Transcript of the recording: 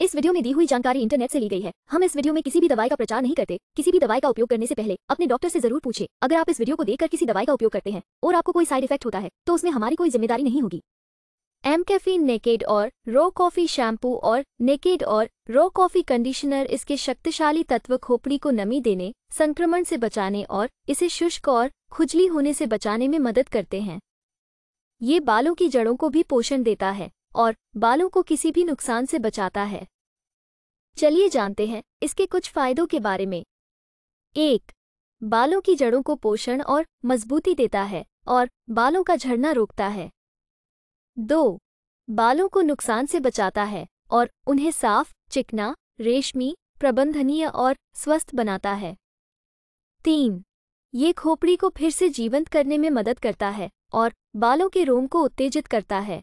इस वीडियो में दी हुई जानकारी इंटरनेट से ली गई है हम इस वीडियो में किसी भी दवाई का प्रचार नहीं करते किसी भी दवाई का उपयोग करने से पहले अपने डॉक्टर से जरूर पूछे अगर आप इस वीडियो को देखकर किसी दवाई का उपयोग करते हैं और आपको कोई साइड इफेक्ट होता है तो उसमें हमारी कोई जिम्मेदारी नहीं होगी एम कैफीन नेकेड और रो कॉफी शैम्पू और नेकेड और रो कॉफी कंडीशनर इसके शक्तिशाली तत्व खोपड़ी को नमी देने संक्रमण से बचाने और इसे शुष्क और खुजली होने से बचाने में मदद करते हैं ये बालों की जड़ों को भी पोषण देता है और बालों को किसी भी नुकसान से बचाता है चलिए जानते हैं इसके कुछ फायदों के बारे में एक बालों की जड़ों को पोषण और मजबूती देता है और बालों का झड़ना रोकता है दो बालों को नुकसान से बचाता है और उन्हें साफ चिकना रेशमी प्रबंधनीय और स्वस्थ बनाता है तीन ये खोपड़ी को फिर से जीवंत करने में मदद करता है और बालों के रोम को उत्तेजित करता है